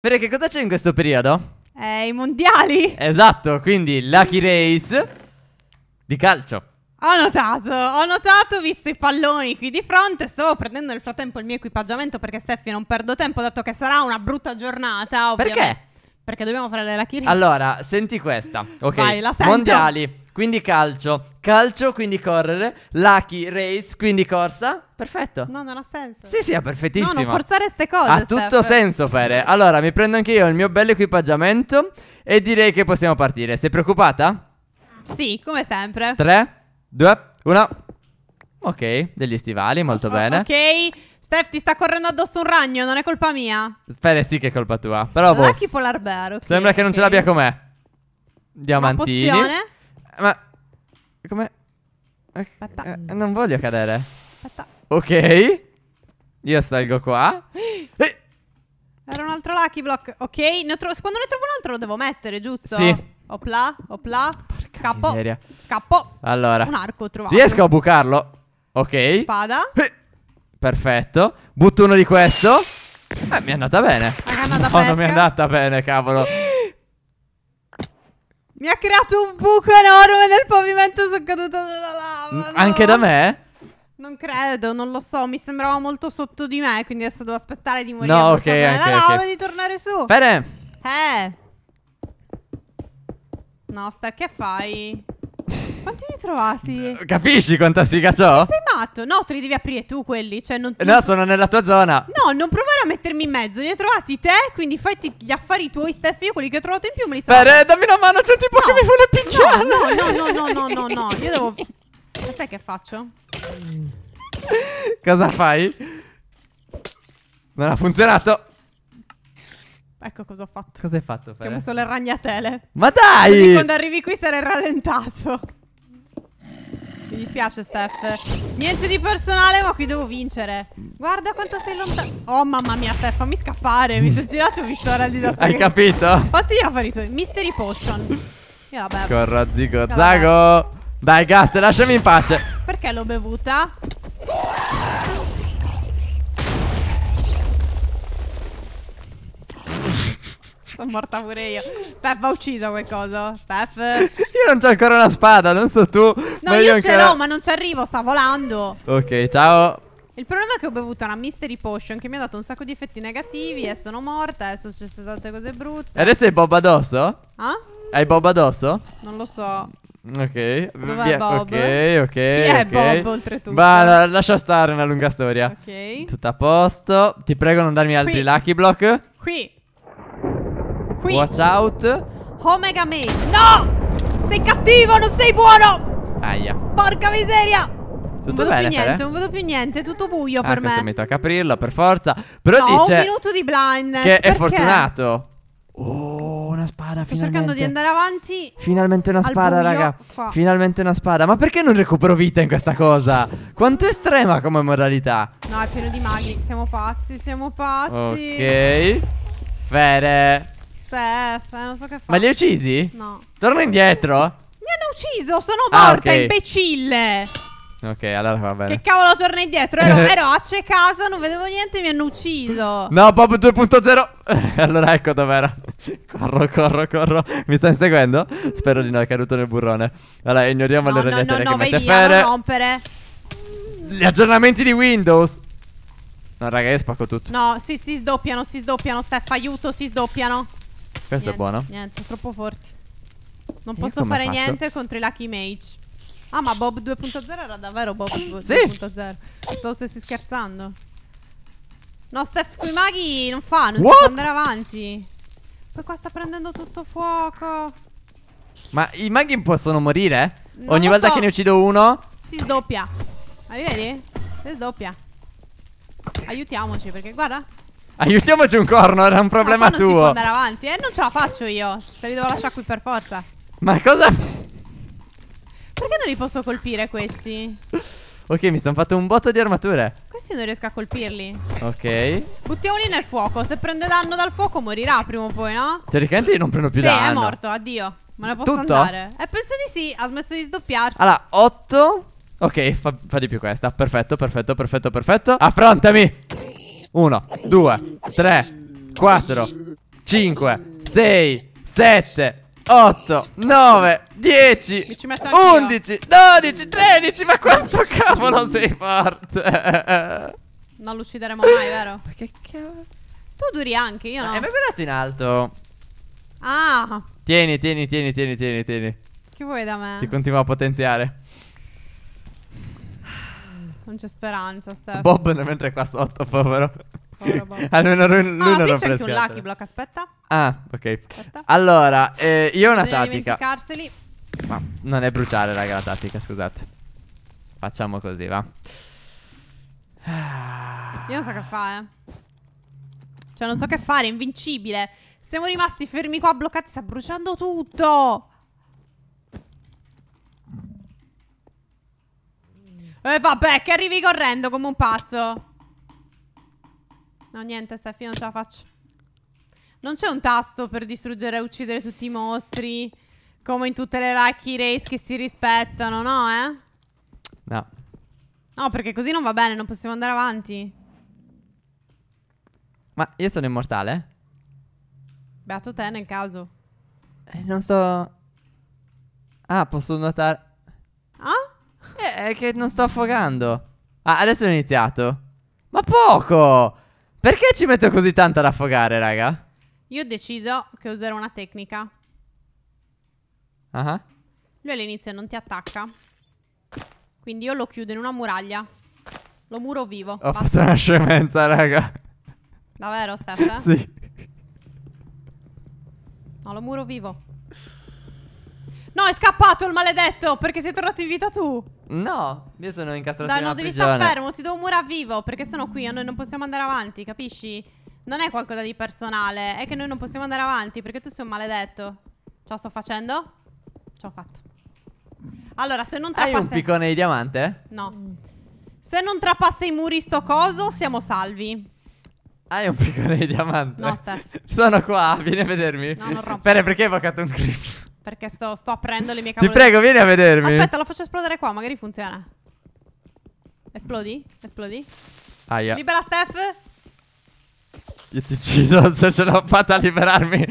Perché cosa c'è in questo periodo? Eh, i mondiali. Esatto, quindi Lucky Race di calcio. Ho notato, ho notato, visto i palloni qui di fronte, stavo prendendo nel frattempo il mio equipaggiamento perché Steffi non perdo tempo, dato che sarà una brutta giornata. Ovviamente. Perché? Perché dobbiamo fare la Kirin. Allora, senti questa. Ok. Vai, la sento. Mondiali, quindi calcio. Calcio, quindi correre. Lucky race, quindi corsa. Perfetto. No, non ha senso. Sì, sì, è perfettissimo. No, non forzare queste cose. Ha Steph. tutto senso, Fere. Allora, mi prendo anche io il mio bello equipaggiamento e direi che possiamo partire. Sei preoccupata? Sì, come sempre. 3, 2, 1. Ok, degli stivali, molto oh, bene. Ok. Steph, ti sta correndo addosso un ragno, non è colpa mia. Bene, sì che è colpa tua. Però boh. Lucky ah, Polar Bear, okay, Sembra che non ce l'abbia com'è. me. Diamantini. Una pozione. Ma... Come... Eh, eh, non voglio cadere. Aspetta. Ok. Io salgo qua. Eh! Era un altro lucky block. Ok. Ne quando ne trovo un altro lo devo mettere, giusto? Sì. Opla, opla. Porca Scappo. Miseria. Scappo. Allora. Un arco ho trovato. Riesco a bucarlo. Ok. Spada. Eh. Perfetto. Butto uno di questo. Eh, mi è andata bene. Ah, è no, non mi è andata bene, cavolo. Mi ha creato un buco enorme nel pavimento, sono caduta nella lava. No. Anche da me? Non credo, non lo so, mi sembrava molto sotto di me, quindi adesso devo aspettare di morire no, ok, nella okay, lava okay. di tornare su. Bene. Eh. No, che fai? Quanti ne hai trovati? Capisci quanta sfiga c'ho? Sei matto? No, te li devi aprire tu quelli. Cioè non, eh, no, non... sono nella tua zona. No, non provare a mettermi in mezzo. Li hai trovati te, quindi fai gli affari tuoi, Steffi. Io quelli che ho trovato in più me li sono. Beh, dammi una mano, c'è un tipo no. che mi vuole picchiare. No, no, no, no, no, no, no. Io devo. Ma sai che faccio? Cosa fai? Non ha funzionato. Ecco cosa ho fatto. Cosa hai fatto? Fere? Ci ho messo le ragnatele. Ma dai! Quindi quando arrivi qui sarei rallentato. Mi dispiace, Steph. Niente di personale, ma qui devo vincere. Guarda quanto sei lontano. Oh, mamma mia, Steph, fammi scappare. Mi sono girato vittoria ho visto ora di dopo. Hai capito? Fatti gli affari tuoi. Mystery Potion. Io la bevo. Corra, zigo, zago. Dai, Gast, lasciami in pace. Perché l'ho bevuta? Sono morta pure io. Steph ha ucciso qualcosa. Steph. Io non c'ho ancora una spada, non so tu. No, io, io ce l'ho, ma non ci arrivo, sta volando. Ok, ciao. Il problema è che ho bevuto una mystery potion che mi ha dato un sacco di effetti negativi e sono morta e sono successe tante cose brutte. E adesso hai Bob addosso? Ah? Hai Bob addosso? Non lo so. Ok, Dov'è Bob? ok, ok. Chi è okay. Bob oltretutto? Ma la, lascia stare una lunga storia. Ok. Tutto a posto. Ti prego non darmi altri Qui. lucky block. Qui. Qui. What's out? Omega me. No! Sei cattivo, non sei buono! Aia. Porca miseria! Tutto non vedo bene, più niente, non vedo più niente, è tutto buio ah, per me. mi a aprirlo, per forza. Però no, dice... un minuto di blind. Che perché? è fortunato. Oh, una spada, Sto finalmente. Sto cercando di andare avanti. Finalmente una spada, raga. Qua. Finalmente una spada. Ma perché non recupero vita in questa cosa? Quanto estrema come modalità. No, è pieno di maghi, siamo pazzi, siamo pazzi. Ok. Fere. F, non so che fa. Ma li hai uccisi? No. Torna indietro. Mi hanno ucciso, sono ah, morta, ah, okay. imbecille. Ok, allora va bene. Che cavolo, torna indietro. Ero, ero a c'è casa, non vedevo niente, mi hanno ucciso. No, Bob 2.0. allora ecco dov'era. corro, corro, corro. Mi stai inseguendo? Spero di no, è caduto nel burrone. Allora, ignoriamo no, le ragnatele no, no, che no, mette fere. No, rompere. Gli aggiornamenti di Windows. No, raga, io spacco tutto. No, si, si sdoppiano, si sdoppiano, Steph, aiuto, si sdoppiano. Questa niente, è buona. Niente, troppo forti. Non e posso fare faccio? niente contro i Lucky Mage. Ah, ma Bob 2.0 era davvero Bob sì. 2.0. Pensavo stessi scherzando. No, Steph, quei maghi non fanno. non What? si andare avanti. Poi qua sta prendendo tutto fuoco. Ma i maghi possono morire? Non Ogni volta so. che ne uccido uno... Si sdoppia. Ma li vedi? Si sdoppia. Aiutiamoci, perché guarda, Aiutiamoci un corno, era un problema no, tuo. Non si andare avanti, eh? Non ce la faccio io. Se li devo lasciare qui per forza. Ma cosa? Perché non li posso colpire questi? ok, mi sono fatto un botto di armature. Questi non riesco a colpirli. Ok. Buttiamoli nel fuoco. Se prende danno dal fuoco morirà prima o poi, no? Teoricamente io non prendo più sì, danno. Sì, è morto, addio. Ma la posso Tutto? andare? Eh, penso di sì. Ha smesso di sdoppiarsi. Allora, 8. Ok, fa, fa di più questa. Perfetto, perfetto, perfetto, perfetto, perfetto. Affrontami. 1, 2, 3, 4, 5, 6, 7, 8, 9, 10, 11, 12, 13 Ma quanto cavolo sei forte Non lo uccideremo mai, vero? che cavolo Tu duri anche, io no Hai mai guardato in alto? Ah Tieni, tieni, tieni, tieni, tieni, tieni Che vuoi da me? Ti continuo a potenziare non c'è speranza, Steph. Bob non mentre qua sotto, povero. povero Almeno lui, lui ah, non rompe le scatole. un lucky block, aspetta. Ah, ok. Aspetta. Allora, eh, io ho una Bisogna tattica. dimenticarseli. Ma non è bruciare, raga, la tattica, scusate. Facciamo così, va. Io non so che fare. Cioè, non so che fare, è invincibile. Siamo rimasti fermi qua bloccati, sta bruciando tutto. eh, vabbè, che arrivi correndo come un pazzo. No, niente, Steffi, non ce la faccio. Non c'è un tasto per distruggere e uccidere tutti i mostri. Come in tutte le lucky race che si rispettano, no, eh? No. No, perché così non va bene, non possiamo andare avanti. Ma io sono immortale? Beato te nel caso. Eh, non so... Ah, posso nuotare è che non sto affogando. Ah, adesso ho iniziato. Ma poco! Perché ci metto così tanto ad affogare, raga? Io ho deciso che userò una tecnica. Ah. Uh -huh. Lui all'inizio non ti attacca. Quindi io lo chiudo in una muraglia. Lo muro vivo. Ho basta. fatto una scemenza, raga. Davvero, Steph? Eh? sì. No, lo muro vivo. No, è scappato il maledetto perché sei tornato in vita tu. No, io sono incastrato Dai, in una no, devi stare fermo, ti do un muro a vivo perché sono qui e noi non possiamo andare avanti, capisci? Non è qualcosa di personale, è che noi non possiamo andare avanti perché tu sei un maledetto. Ciò sto facendo? Ciò ho fatto. Allora, se non trapassa... Hai un piccone di diamante? No. Se non trapassa i muri sto coso, siamo salvi. Hai un piccone di diamante? No, Steph. Sono qua, vieni a vedermi. No, non rompo. Bene, perché hai evocato un creep? Perché sto, sto aprendo le mie cavolo. Ti prego, vieni a vedermi. Aspetta, lo faccio esplodere qua, magari funziona. Esplodi? Esplodi? Aia. Libera Steph. Io ti uccido, se ce l'ho fatta a liberarmi.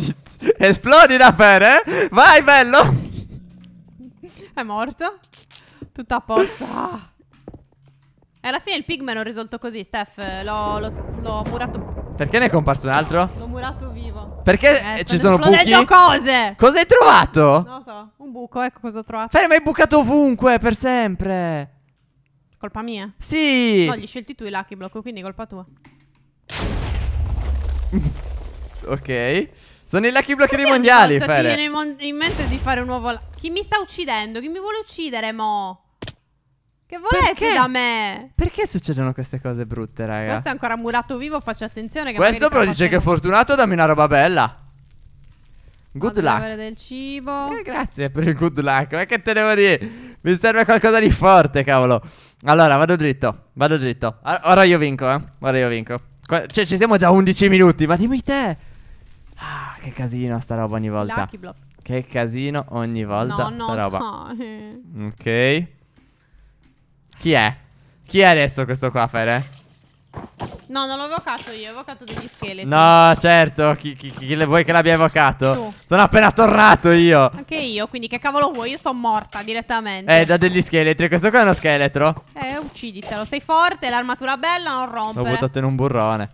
Esplodi da per, eh? Vai, bello. È morto. Tutto apposta. Ah. E alla fine il pigman ho risolto così, Steph. L'ho murato perché ne è comparso un altro? L'ho murato vivo. Perché eh, ci sono buchi? Ho cose. Cosa hai trovato? Non lo so, un buco, ecco cosa ho trovato. Ferma, hai bucato ovunque, per sempre. Colpa mia? Sì. No, gli scelti tu i lucky block, quindi colpa tua. ok. Sono i lucky block dei mondiali, Fede. Mi viene in mente di fare un nuovo... Chi mi sta uccidendo? Chi mi vuole uccidere, mo'? Che volete Perché? da me? Perché succedono queste cose brutte, raga? Questo è ancora murato vivo, faccio attenzione. Che Questo però dice che è fortunato, dammi una roba bella. Good luck. del cibo. Eh, grazie per il good luck. Ma che te devo dire? Mi serve qualcosa di forte, cavolo. Allora, vado dritto. Vado dritto. Ora io vinco, eh. Ora io vinco. Qua cioè, ci siamo già 11 minuti. Ma dimmi te. Ah, che casino sta roba ogni volta. Che casino ogni volta no, no, sta roba. No. ok. Chi è? Chi è adesso questo qua, Fere? No, non l'ho evocato io, ho evocato degli scheletri. No, certo, chi, chi, chi vuoi che l'abbia evocato? Tu. Sono appena tornato io. Anche io, quindi che cavolo vuoi? Io sono morta direttamente. Eh, da degli scheletri. Questo qua è uno scheletro. Eh, ucciditelo. Sei forte, l'armatura bella, non rompere. L'ho buttato in un burrone.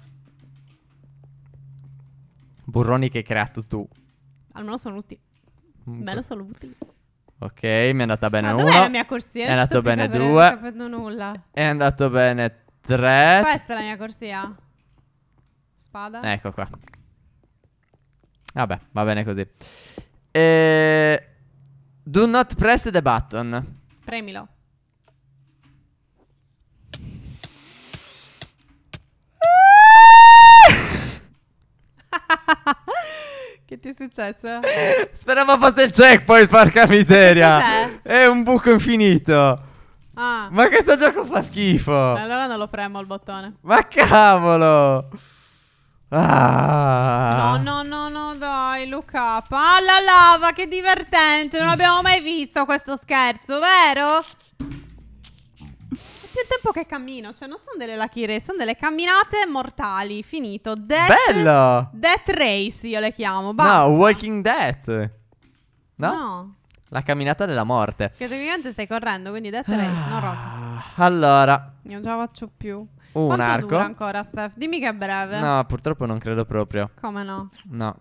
Burroni che hai creato tu. Almeno sono utili. Bello, sono utili. Ok, mi è andata bene 1. Ah, la mia corsia? È andato bene 2. È andato bene 3. Questa è la mia corsia. Spada. Ecco qua. Vabbè, va bene così. E... Do not press the button. Premilo. Che ti è successo? Speravo fosse il checkpoint, porca miseria. Che cos'è? È un buco infinito. Ah. Ma questo gioco fa schifo. Allora non lo premo il bottone. Ma cavolo. Ah. No, no, no, no, dai, Luca. Palla lava, che divertente. Non abbiamo mai visto questo scherzo, vero? il tempo che cammino, cioè non sono delle lucky race, sono delle camminate mortali, finito. Death, Bella! Death race io le chiamo, basta. No, walking Dead. No? No. La camminata della morte. Che praticamente stai correndo, quindi death race, non roba. Ah, allora. Io non ce la faccio più. Un Quanto arco. dura ancora, Steph? Dimmi che è breve. No, purtroppo non credo proprio. Come no? No.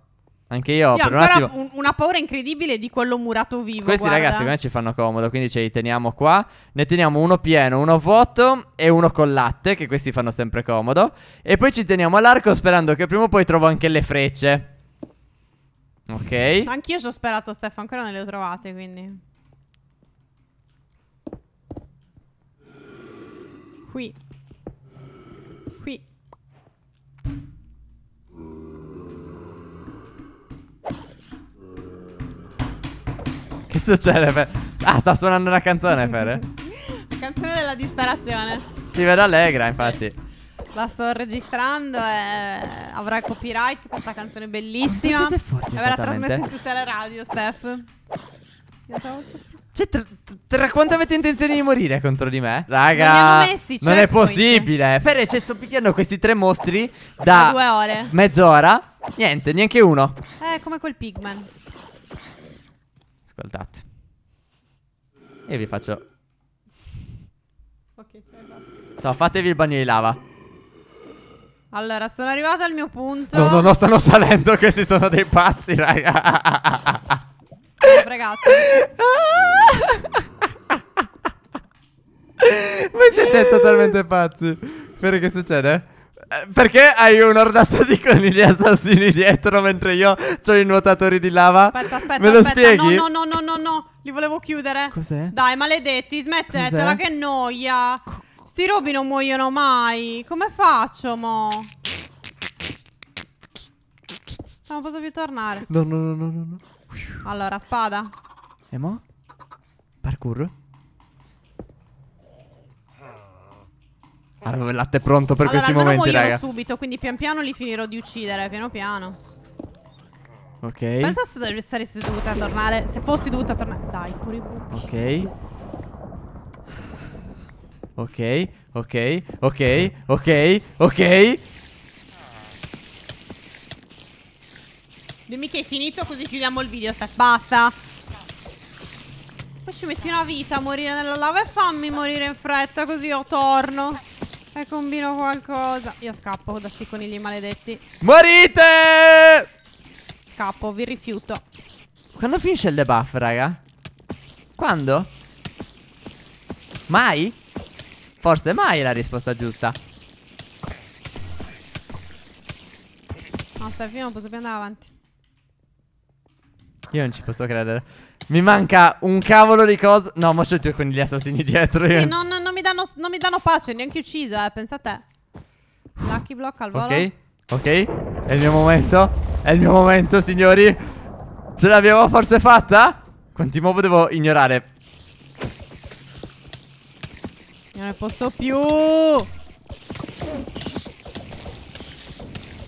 Anche io, io per un attimo... una paura incredibile di quello murato vivo. Questi guarda. ragazzi come ci fanno comodo, quindi ce li teniamo qua. Ne teniamo uno pieno, uno vuoto e uno col latte, che questi fanno sempre comodo. E poi ci teniamo all'arco sperando che prima o poi trovo anche le frecce. Ok. Anch'io ci ho sperato, Stefano, ancora non le ho trovate, quindi... Qui. Che succede, Fede? Ah, sta suonando una canzone, Fede. La canzone della disperazione. Ti vedo allegra, infatti. La sto registrando e avrà copyright, questa canzone bellissima. Ah, siete forti, Avrà trasmessa in tutte le radio, Steph. Cioè, tra, tra, quanto avete intenzione di morire contro di me? Raga, messi, cioè, non è possibile. Fede, cioè, sto picchiando questi tre mostri da, da due ore. Mezz'ora. Niente, neanche uno. È eh, come quel pigman ascoltate. E vi faccio... Ok, c'è No, fatevi il bagno di lava. Allora, sono arrivato al mio punto. No, no, no, stanno salendo, questi sono dei pazzi, raga. Ragazzi. Voi siete totalmente pazzi. Vero che succede? Eh, perché hai un'ordata di conigli assassini dietro mentre io ho i nuotatori di lava? Aspetta, aspetta, Me lo aspetta. spieghi? No, no, no, no, no, li volevo chiudere. Cos'è? Dai, maledetti, smettetela, che noia. Sti robi non muoiono mai. Come faccio, mo? Ah, non posso più tornare. No, no, no, no, no. Allora, spada. E mo? Parkour? Avevo il latte pronto per allora, questi momenti, raga. subito, quindi pian piano li finirò di uccidere, piano piano. Ok. Pensa se dovessi dovuta tornare. Se fossi dovuta tornare. Dai, pure i buchi. Ok. Ok, ok, ok, ok, ok. Dimmi che hai finito così chiudiamo il video, Steph. Basta. Poi ci metti una vita a morire nella lava e fammi morire in fretta così io torno. E combino qualcosa. Io scappo da sti conigli maledetti. Morite! Scappo, vi rifiuto. Quando finisce il debuff, raga? Quando? Mai? Forse mai è la risposta giusta. No, stai fino, non posso più andare avanti. Io non ci posso credere. Mi manca un cavolo di cose. No, ma c'è due conigli assassini dietro. Sì, io. no, mi danno, non mi danno pace, neanche uccisa, eh, pensa a te. Lucky block al volo. Ok, ok, è il mio momento, è il mio momento, signori. Ce l'abbiamo forse fatta? Quanti mob devo ignorare? Non ne posso più!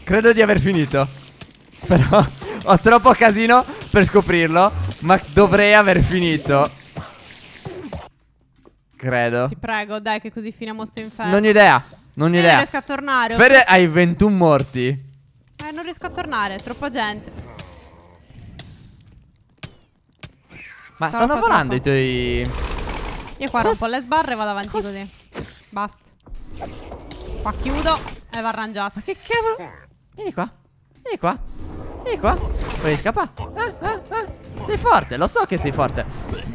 Credo di aver finito. Però ho troppo casino per scoprirlo, ma dovrei aver finito. Credo. Ti prego, dai, che così fine mostra inferno. Non ho idea. Non ho idea. Non riesco a tornare. Fer troppo... hai 21 morti. Eh, non riesco a tornare. Troppa gente. Ma troppo, stanno volando i tuoi. Io qua Cos... rompo le sbarre e vado avanti Cos... così. Basta. Qua chiudo e va arrangiato. Ma che cavolo? Vieni qua. Vieni qua. Vieni qua. Vuoi scappare? Ah, ah, ah. Sei forte, lo so che sei forte.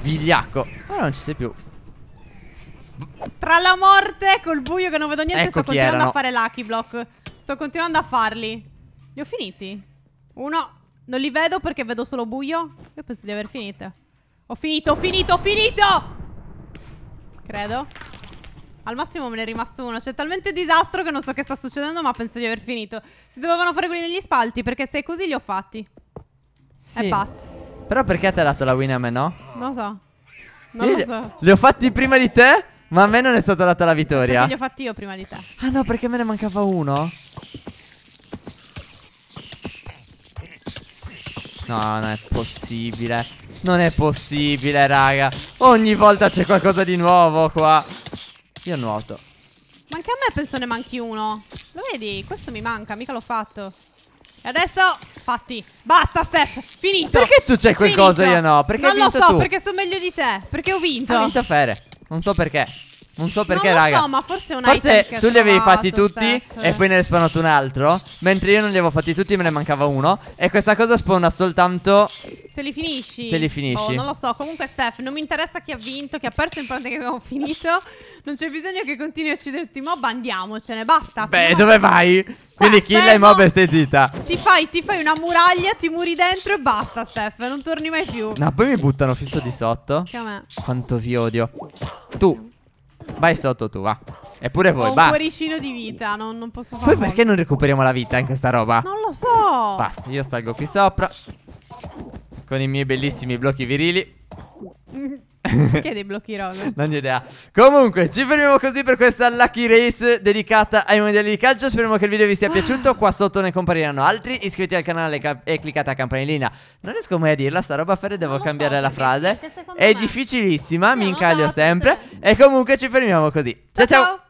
Vigliacco. Ora non ci sei più. Tra la morte col buio che non vedo niente ecco sto continuando erano. a fare lucky block. Sto continuando a farli. Li ho finiti. Uno, non li vedo perché vedo solo buio. Io penso di aver finito. Ho finito, ho finito, ho finito! Credo. Al massimo me ne è rimasto uno. C'è talmente disastro che non so che sta succedendo, ma penso di aver finito. Si dovevano fare quelli degli spalti, perché se è così li ho fatti. Sì. E basta. Però perché ti ha dato la win a me, no? Non lo so. Non lo so. Li ho fatti prima di te? Ma a me non è stata data la vittoria. Perché li ho fatti io prima di te. Ah no, perché me ne mancava uno? No, non è possibile. Non è possibile, raga. Ogni volta c'è qualcosa di nuovo qua. Io nuoto. Ma anche a me penso ne manchi uno. Lo vedi? Questo mi manca, mica l'ho fatto. E adesso fatti. Basta, Steph. Finito. Perché tu c'è qualcosa e io no? Perché non lo so, tu? perché sono meglio di te. Perché ho vinto. Ho vinto Fere. Non so perché. Non so perché, non raga. No, so, ma forse un Forse tu li avevi fatti tutti aspetta. e eh. poi ne hai spawnato un altro. Mentre io non li avevo fatti tutti, me ne mancava uno. E questa cosa spawna soltanto se li finisci? Se li finisci. Oh, non lo so. Comunque, Steph, non mi interessa chi ha vinto, chi ha perso, l'importante è che abbiamo finito. Non c'è bisogno che continui a ucciderti mob, andiamocene, basta. Beh, fino. dove vai? Quindi Steph, kill e mob e stai zitta. Ti fai, ti fai, una muraglia, ti muri dentro e basta, Steph. Non torni mai più. No, poi mi buttano fisso di sotto. Che a me. Quanto vi odio. Tu. Vai sotto tu, va. Eppure voi, Ho basta. un cuoricino di vita, non, non posso fare. Poi perché non recuperiamo la vita in questa roba? Non lo so. Basta, io salgo qui sopra con i miei bellissimi blocchi virili. Perché dei blocchi rosa? non ho idea. Comunque, ci fermiamo così per questa Lucky Race dedicata ai mondiali di calcio. Speriamo che il video vi sia piaciuto. Qua sotto ne compariranno altri. Iscriviti al canale e cliccate a campanellina. Non riesco mai a dirla sta roba, Ferre, devo cambiare so, la frase. È me. difficilissima, no, mi incaglio no, sempre. E comunque ci fermiamo così. ciao! ciao. ciao.